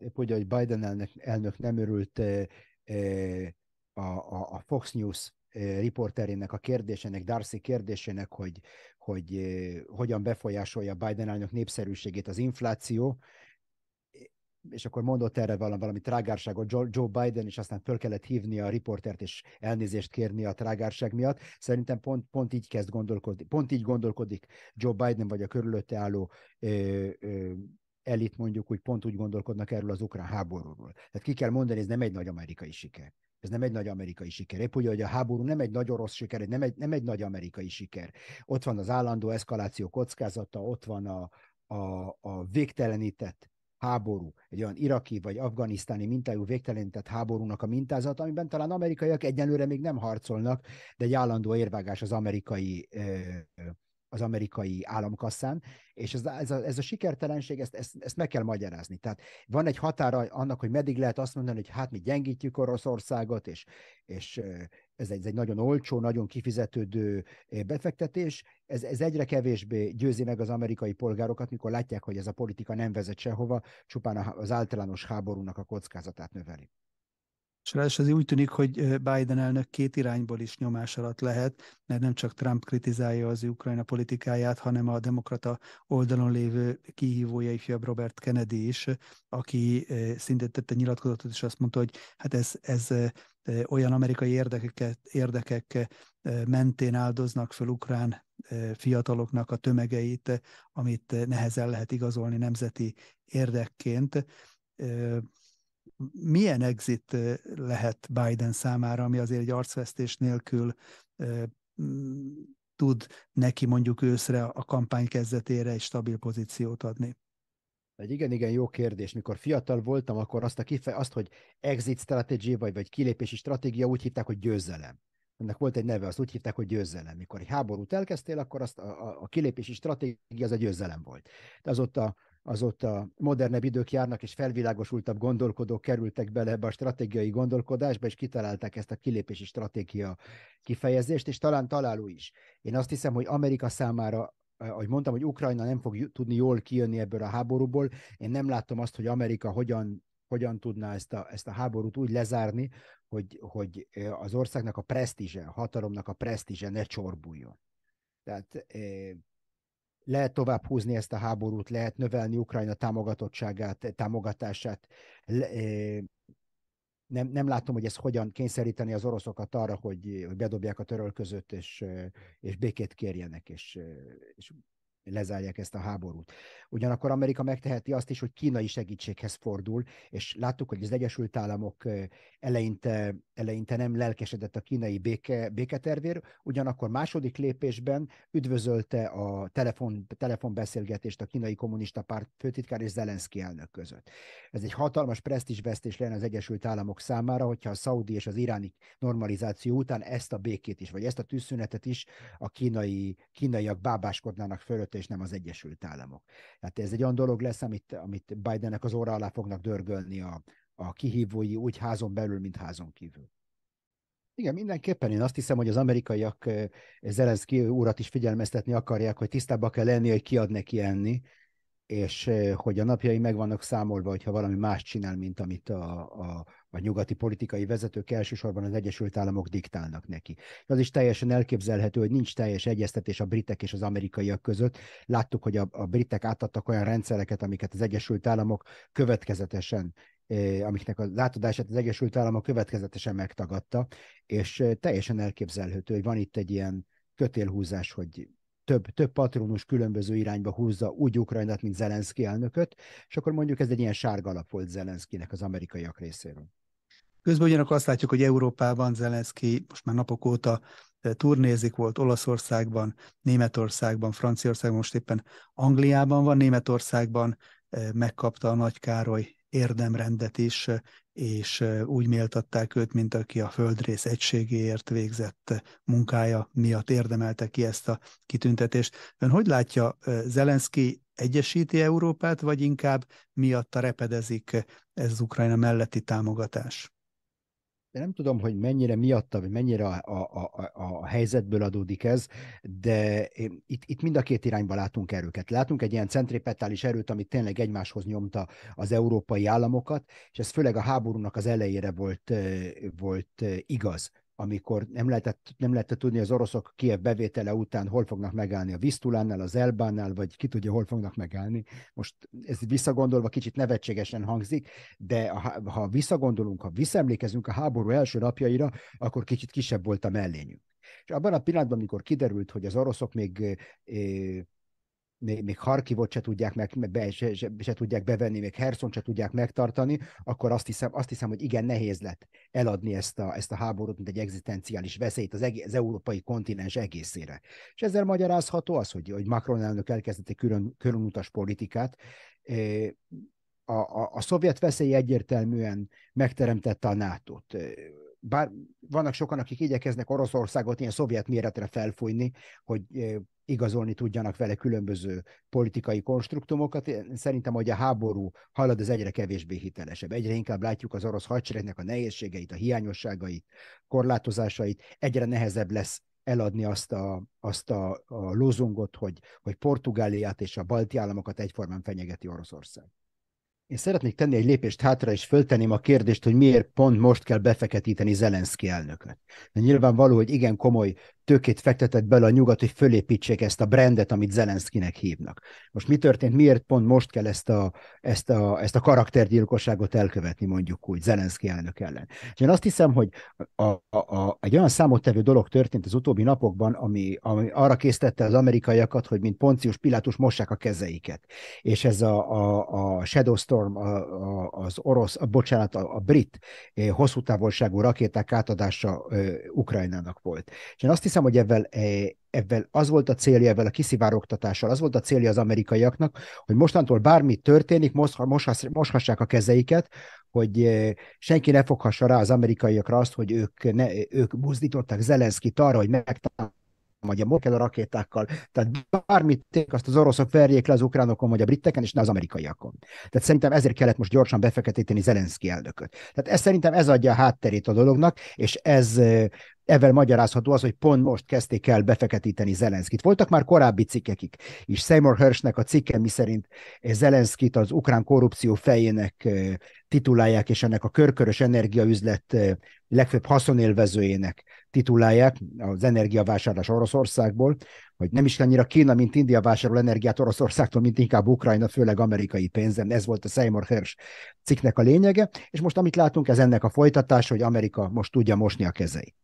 épp úgy, hogy Biden elnök, elnök nem örült a, a, a Fox News riporterének a kérdésének, Darcy kérdésének, hogy, hogy hogyan befolyásolja Biden elnök népszerűségét az infláció, és akkor mondott erre valami, valami trágárságot Joe Biden, és aztán föl kellett hívni a riportert, és elnézést kérni a trágárság miatt. Szerintem pont, pont így kezd gondolkodni, pont így gondolkodik Joe Biden, vagy a körülötte álló ö, ö, elit mondjuk, hogy pont úgy gondolkodnak erről az ukrán háborúról. Tehát ki kell mondani, ez nem egy nagy amerikai siker. Ez nem egy nagy amerikai siker. Épp ugye, hogy a háború nem egy nagy orosz siker, nem egy, nem egy nagy amerikai siker. Ott van az állandó eszkaláció kockázata, ott van a, a, a végtelenített háború, egy olyan iraki vagy afganisztáni mintájú végtelenített háborúnak a mintázat, amiben talán amerikaiak egyenlőre még nem harcolnak, de egy állandó érvágás az amerikai ö, ö, az amerikai államkasszán, és ez, ez, a, ez a sikertelenség, ezt, ezt, ezt meg kell magyarázni. Tehát van egy határa annak, hogy meddig lehet azt mondani, hogy hát mi gyengítjük Oroszországot, és, és ez egy, ez egy nagyon olcsó, nagyon kifizetődő befektetés, ez, ez egyre kevésbé győzi meg az amerikai polgárokat, mikor látják, hogy ez a politika nem vezet sehova, csupán az általános háborúnak a kockázatát növeli. És ráadásul úgy tűnik, hogy Biden elnök két irányból is nyomás alatt lehet, mert nem csak Trump kritizálja az Ukrajna politikáját, hanem a demokrata oldalon lévő kihívója ifjabb Robert Kennedy is, aki szintén tette nyilatkozatot, és azt mondta, hogy hát ez, ez olyan amerikai érdekeket, érdekek mentén áldoznak fel ukrán fiataloknak a tömegeit, amit nehezen lehet igazolni nemzeti érdekként milyen exit lehet Biden számára, ami azért egy arcvesztés nélkül tud neki mondjuk őszre a kampány kezdetére egy stabil pozíciót adni? Egy igen-igen jó kérdés. Mikor fiatal voltam, akkor azt, a kifej, azt hogy exit strategy vagy, vagy kilépési stratégia úgy hívták, hogy győzelem. Ennek volt egy neve, azt úgy hívták, hogy győzelem. Mikor egy háborút elkezdtél, akkor azt a, a, a kilépési stratégia az a győzelem volt. De azóta azóta modernebb idők járnak, és felvilágosultabb gondolkodók kerültek bele ebbe a stratégiai gondolkodásba, és kitalálták ezt a kilépési stratégia kifejezést, és talán találó is. Én azt hiszem, hogy Amerika számára eh, ahogy mondtam, hogy Ukrajna nem fog tudni jól kijönni ebből a háborúból. Én nem látom azt, hogy Amerika hogyan hogyan tudná ezt a, ezt a háborút úgy lezárni, hogy, hogy eh, az országnak a presztízse, a hatalomnak a presztízse ne csorbuljon. Tehát eh, lehet tovább húzni ezt a háborút, lehet növelni Ukrajna támogatottságát, támogatását. Nem, nem látom, hogy ez hogyan kényszeríteni az oroszokat arra, hogy, hogy bedobják a törölközőt, és, és békét kérjenek, és, és lezárják ezt a háborút. Ugyanakkor Amerika megteheti azt is, hogy kínai segítséghez fordul, és láttuk, hogy az Egyesült Államok eleinte, eleinte nem lelkesedett a kínai béke, béketervér, ugyanakkor második lépésben üdvözölte a telefon, telefonbeszélgetést a kínai kommunista párt főtitkár és Zelenszky elnök között. Ez egy hatalmas presztisvesztés lenne az Egyesült Államok számára, hogyha a szaudi és az iráni normalizáció után ezt a békét is, vagy ezt a tűzszünetet is a kínai, kínaiak bábáskodnának fölött és nem az Egyesült Államok. Tehát ez egy olyan dolog lesz, amit, amit Bidennek az óra alá fognak dörgölni a, a kihívói úgy házon belül, mint házon kívül. Igen, mindenképpen én azt hiszem, hogy az amerikaiak eh, Zelenszky úrat is figyelmeztetni akarják, hogy tisztába kell lenni, hogy kiad neki enni, és hogy a napjai meg vannak számolva, hogyha valami más csinál, mint amit a, a, a nyugati politikai vezetők elsősorban az Egyesült Államok diktálnak neki. Az is teljesen elképzelhető, hogy nincs teljes egyeztetés a britek és az amerikaiak között. Láttuk, hogy a, a britek átadtak olyan rendszereket, amiket az Egyesült Államok következetesen amiknek az átadását az Egyesült Államok következetesen megtagadta, és teljesen elképzelhető, hogy van itt egy ilyen kötélhúzás, hogy több, több patronus különböző irányba húzza úgy Ukrajnát, mint Zelenszky elnököt, és akkor mondjuk ez egy ilyen sárga alap volt Zelenszkinek az amerikaiak részéről. Közben ugyanakkor azt látjuk, hogy Európában Zelenszky most már napok óta eh, turnézik volt Olaszországban, Németországban, Franciaországban, most éppen Angliában van, Németországban eh, megkapta a Nagy Károly érdemrendet is eh, és úgy méltatták őt, mint aki a földrész egységéért végzett munkája miatt érdemelte ki ezt a kitüntetést. Ön hogy látja, Zelenszky egyesíti Európát, vagy inkább miatta repedezik ez az Ukrajna melletti támogatás? de nem tudom, hogy mennyire miatta, vagy mennyire a, a, a, a helyzetből adódik ez, de itt, itt mind a két irányba látunk erőket. Látunk egy ilyen centripetális erőt, amit tényleg egymáshoz nyomta az európai államokat, és ez főleg a háborúnak az elejére volt, volt igaz amikor nem lehetett, nem lehetett tudni az oroszok Kiev bevétele után, hol fognak megállni a Visztulánnál, az Elbánnál, vagy ki tudja, hol fognak megállni. Most ez visszagondolva kicsit nevetségesen hangzik, de a, ha visszagondolunk, ha visszaemlékezünk a háború első napjaira, akkor kicsit kisebb volt a mellényünk. És abban a pillanatban, amikor kiderült, hogy az oroszok még eh, még, még Harkivot se tudják, meg, be, se, se, se tudják bevenni, még Herson se tudják megtartani, akkor azt hiszem, azt hiszem hogy igen nehéz lett eladni ezt a, ezt a háborút, mint egy egzisztenciális veszélyt az, egész, az európai kontinens egészére. És ezzel magyarázható az, hogy, hogy Macron elnök elkezdett egy külön, különutas politikát, a, a, a szovjet veszély egyértelműen megteremtette a NATO-t bár vannak sokan, akik igyekeznek Oroszországot ilyen szovjet méretre felfújni, hogy igazolni tudjanak vele különböző politikai konstruktumokat. Én szerintem, hogy a háború halad, az egyre kevésbé hitelesebb. Egyre inkább látjuk az orosz hadseregnek a nehézségeit, a hiányosságait, korlátozásait. Egyre nehezebb lesz eladni azt a, azt a, a lozungot, hogy, hogy Portugáliát és a balti államokat egyformán fenyegeti Oroszország. Én szeretnék tenni egy lépést hátra, és fölteném a kérdést, hogy miért pont most kell befeketíteni Zelenszky elnököt. De nyilvánvaló, hogy igen komoly tőkét fektetett bele a nyugat, hogy fölépítsék ezt a brandet, amit Zelenszkinek hívnak. Most mi történt, miért pont most kell ezt a, ezt a, ezt a karaktergyilkosságot elkövetni, mondjuk úgy, Zelenszki elnök ellen. És én azt hiszem, hogy a, a, a, egy olyan számottevő dolog történt az utóbbi napokban, ami, ami arra késztette az amerikaiakat, hogy mint Poncius Pilátus mossák a kezeiket. És ez a, a, a Storm, a, a, az orosz, a, bocsánat, a, a brit eh, hosszú távolságú rakéták átadása ö, eh, Ukrajnának volt. És én azt hiszem, hiszem, hogy ebben e, ebben az volt a célja, ebben a kiszivárogtatással, az volt a célja az amerikaiaknak, hogy mostantól bármi történik, moshassák a kezeiket, hogy e, senki ne foghassa rá az amerikaiakra azt, hogy ők, ne, ők buzdították Zelenszkit arra, hogy megtámadja Mokel a rakétákkal. Tehát bármit ték, azt az oroszok verjék le az ukránokon vagy a briteken, és ne az amerikaiakon. Tehát szerintem ezért kellett most gyorsan befeketíteni Zelenszki elnököt. Tehát ez szerintem ez adja a hátterét a dolognak, és ez ezzel magyarázható az, hogy pont most kezdték el befeketíteni Zelenszkit. Voltak már korábbi cikkekik és Seymour Hershnek a cikke, szerint Zelenszkit az ukrán korrupció fejének titulálják, és ennek a körkörös energiaüzlet legfőbb haszonélvezőjének titulálják az energiavásárlás Oroszországból, hogy nem is annyira Kína, mint India vásárol energiát Oroszországtól, mint inkább Ukrajna, főleg amerikai pénzen. Ez volt a Seymour Hersh cikknek a lényege, és most amit látunk, ez ennek a folytatás, hogy Amerika most tudja mosni a kezeit.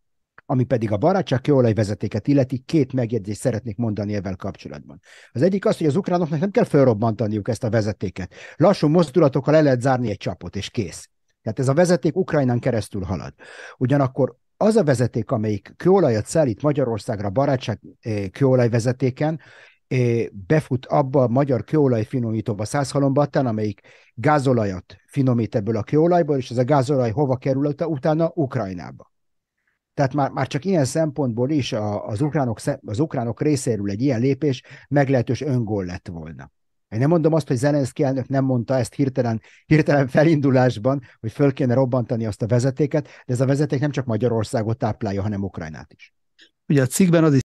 Ami pedig a barátság vezetéket illeti, két megjegyzést szeretnék mondani ezzel kapcsolatban. Az egyik az, hogy az ukránoknak nem kell felrobbantaniuk ezt a vezetéket. Lassú mozdulatokkal le lehet zárni egy csapot, és kész. Tehát ez a vezeték Ukrajnán keresztül halad. Ugyanakkor az a vezeték, amelyik kőolajat szállít Magyarországra barátság eh, vezetéken, eh, befut abba a magyar kőolaj finomítóba, Százhalombattán, amelyik gázolajat finomít ebből a kőolajból, és ez a gázolaj hova kerül utána? Ukrajnába. Tehát már, már csak ilyen szempontból is a, az, ukránok, az ukránok részéről egy ilyen lépés meglehetős öngól lett volna. Én nem mondom azt, hogy Zelenszky elnök nem mondta ezt hirtelen, hirtelen felindulásban, hogy föl kéne robbantani azt a vezetéket, de ez a vezeték nem csak Magyarországot táplálja, hanem Ukrajnát is. Ugye a cikkben az is